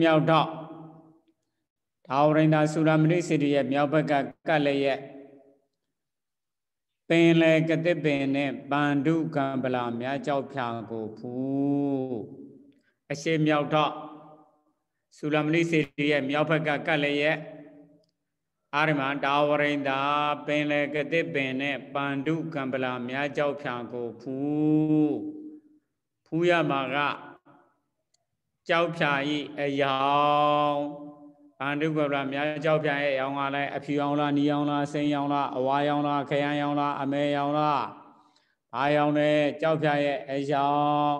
မြောက်တော့ဒါဝရိန္ဒာစူရမဏိစီရီရဲ့မြောက်ဘက်ကကတ်လည်းရဲ့ပင်လေကတိပင်နဲ့ပန္ဓုကံပလာမြားကြောက်ဖြာကိုဖူးအရှိမြောက်တော့စူလမဏိစေတီရဲ့မြောက်ဘက်ကကတ်လည်းရဲ့အာရမတာဝရိန္ဒာပင်လေကတိပင်နဲ့ပန္ဓုကံပလာမြားကြောက်ဖြာကိုဖူးဖူးရမှာကကြောက်ဖြာဤအယောင်အာတုကဗလာများကြောက်ဖြာရဲ့အယောင်ကလည်းအဖြူအောင်လားနီအောင်လားစိမ်းအောင်လားအဝါအောင်လားခရမ်းအောင်လားအမဲအောင်လားဘာအောင်လဲကြောက်ဖြာရဲ့အယောင်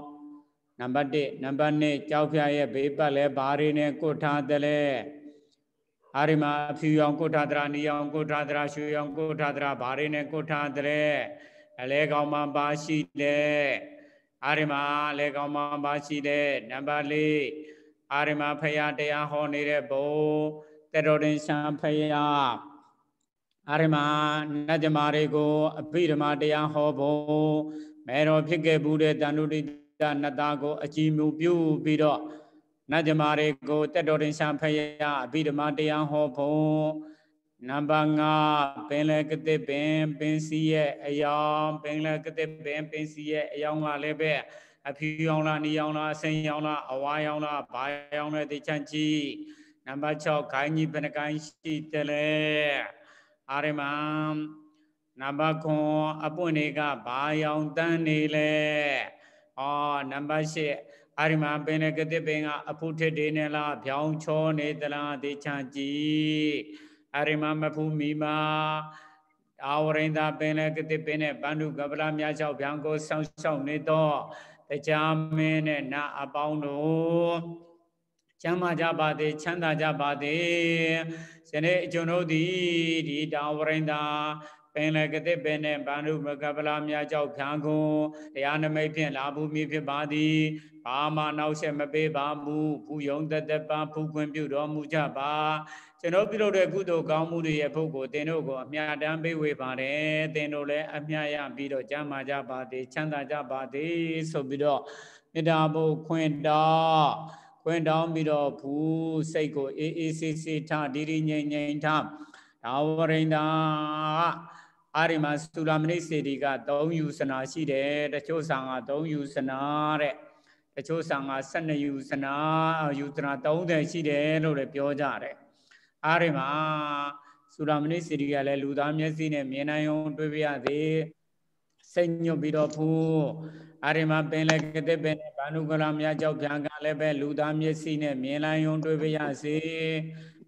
နံပါတ်1နံပါတ်2ကြောက်ဖြာရဲ့ဘေးပတ်လဲဘာတွေနဲ့ကိုထားတယ်လဲအာရိမအဖြူအောင်ကိုထားတရာနီအောင်ကိုထားတရာရွှေအောင်ကိုထားတရာဘာတွေနဲ့ကိုထားတယ်လဲအလဲကောင်းမှပါရှိတယ်အာရမလည်းကောင်းမှပါရှိတဲ့နံပါတ်၄အာရမဖရာတရားဟောနေတဲ့ဘုံတတော်တင်ရှာဖရာအာရမနတ်ဇမာတွေကိုအဘိဓမ္မာတရားဟောဖို့မေတော်ဖြစ်ခဲ့ဘူးတဲ့တန်တုတိတနတ္တာကိုအကြည်မြူပြုပြီးတော့နတ်ဇမာတွေကိုတတော်တင်ရှာဖရာအဘိဓမ္မာတရားဟောဖို့နံပါတ်5ပင်လယ်ကတိပင်ပင်စီရဲ့အယောင်ပင်လယ်ကတိပင်ပင်စီရဲ့အယောင်ကလည်းပဲအဖြူရောင်လားနီရောင်လားအစိမ်းရောင်လားအဝါရောင်လားဘာရောင်လဲသိချမ်းကြည့်နံပါတ်6ခိုင်းကြီးပင်ကိုင်းရှိတယ်လေအာရမံနံပါတ်9အပွင့်တွေကဘာရောင်တန်းနေလဲဟောနံပါတ်10အာရမံပင်လယ်ကတိပင်ကအဖုထစ်နေလားဖြောင်းချောနေသလားသိချမ်းကြည့်အရိမမဖူးမိမာအာဝရိန္ဒပင်လည်းကတိပင်နဲ့ဗန္ဓုကပလာမြချောက်ဗျံကိုဆောင်းဆောင်းနေသောတရားမင်းနဲ့နာအပေါင်းတို့ချမ်းသာကြပါသည်ချမ်းသာကြပါသည်ယနေ့ကျွန်တို့သည်ဒီတာဝရိန္ဒာပင်လကတိပင်နှင့်ဗန္ဓုမကပလာမြာကြောက်ဖြန်းခွန်တရားနမိတ်ဖြင့်လာဘူးမိဖြစ်ပါသည်ဘာမှနောက်ဆက်မပေးပါဘူးဘူယုံတသက်ပါဖူးခွင့်ပြုတော်မူကြပါကျွန်တော်ပြုလုပ်တဲ့ကုသိုလ်ကောင်းမှုတွေရဲ့ဘုကိုတင်တို့ကိုအမြတ်တမ်းပေးဝေပါတယ်တင်တို့လည်းအမြတ်ရပြီးတော့ကျမ်းမာကြပါသည်ချမ်းသာကြပါသည်ဆိုပြီးတော့မေတ္တာဘုခွင့်တော်ခွင့်တောင်းပြီးတော့ဘူးစိတ်ကိုအေးအေးဆေးဆေးထဒီဒီငြိမ်ငြိမ်ထဒါဝရိန္ဒာအဲဒီမှာသုလမဏိစေတီက3ယူစနာရှိတယ်တချို့ဆံက3ယူစနာတဲ့တချို့ဆံက12ယူစနာယူတနာ30ရှိတယ်လို့လည်းပြောကြတယ်အဲဒီမှာသုလမဏိစေတီကလည်းလူသားမျက်စိနဲ့မြင်နိုင်အောင်တွေးပြရသေးစိတ်ညွတ်ပြီးတော့ဖူးအာရမပင်လည်းကတိပင်နဲ့ဘာနုကရမြတ်ကြောင့်ပြန်ကလည်းပဲလူသားမျက်စိနဲ့မြင်လိုက်ုံတွေ့ပြရစေ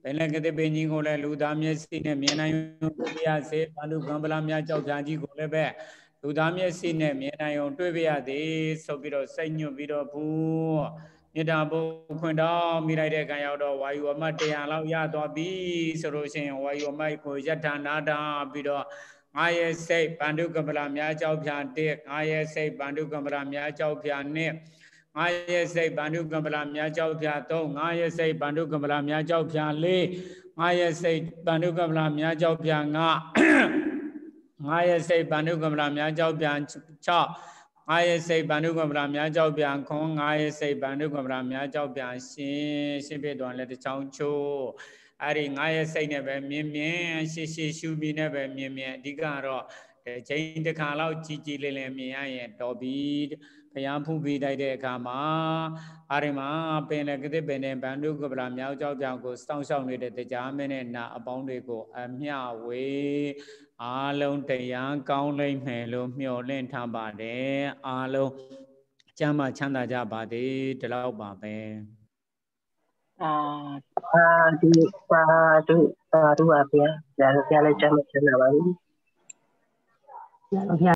ဘယ်နဲ့ကတိပင်ကြီးကိုလည်းလူသားမျက်စိနဲ့မြင်နိုင်တွေ့ပြရစေဘာလူကံပလာများကြောက်ကြံကြီးကိုလည်းပဲလူသားမျက်စိနဲ့မြင်နိုင်အောင်တွေ့ပြရသည်ဆိုပြီးတော့စိတ်ညွတ်ပြီးတော့ဘူးမေတ္တာဘုခွင့်တော်မိလိုက်တဲ့ကံရောက်တော့ဝါယုအမတ်တရားလောက်ရသွားပြီဆိုလို့ရှိရင်ဝါယုအမတ်ကိုယထာနာတာပြီးတော့ငါရဲ့စိတ်ဗန္ဓုကပလာများကြောက်ဖြာတဲ့ငါရဲ့စိတ်ဗန္ဓုကပလာများကြောက်ဖြာနဲ့ငါရဲ့စိတ်ဗန္ဓုကမ္ပလာမြတ်เจ้าဖျား၃ငါရဲ့စိတ်ဗန္ဓုကမ္ပလာမြတ်เจ้าဖျား၄ငါရဲ့စိတ်ဗန္ဓုကမ္ပလာမြတ်เจ้าဖျား၅ငါရဲ့စိတ်ဗန္ဓုကမ္ပလာမြတ်เจ้าဖျား၆ငါရဲ့စိတ်ဗန္ဓုကမ္ပလာမြတ်เจ้าဖျားခွန်ငါရဲ့စိတ်ဗန္ဓုကမ္ပလာမြတ်เจ้าဖျားရှင်ရှင်ဖြစ်တော်လည်းတချောင်းချိုးအဲ့ဒီငါရဲ့စိတ်နဲ့ပဲမြင်မြင်ရှေ့ရှေ့ရှုပြီးနဲ့ပဲမြင်မြင်အဓိကတော့တစ်ချိန်တစ်ခါလောက်ကြည်ကြည်လည်လည်မြင်ရရင်တော်ပြီဘုရားဖူးပေးလိုက်တဲ့အခါမှာအာရမပင်လည်းကတိပင်နဲ့ဗန္ဓုကပလာမြောက်ကြောက်ကြောင်ကို စောင့်ရှောက်နေတဲ့တရားမင်းနဲ့နာအပေါင်းတွေကိုအမျှဝေအာလုံးတရားကောင်းလိမ့်မယ်လို့မျှော်လင့်ထားပါတယ်အာလုံးကျမ်းမှချမ်းသာကြပါသည်ဒီလောက်ပါပဲအာသာဓုသာဓုသာဓုပါဗျာဆရာလည်းကျမ်းမှချမ်းသာပါဘူး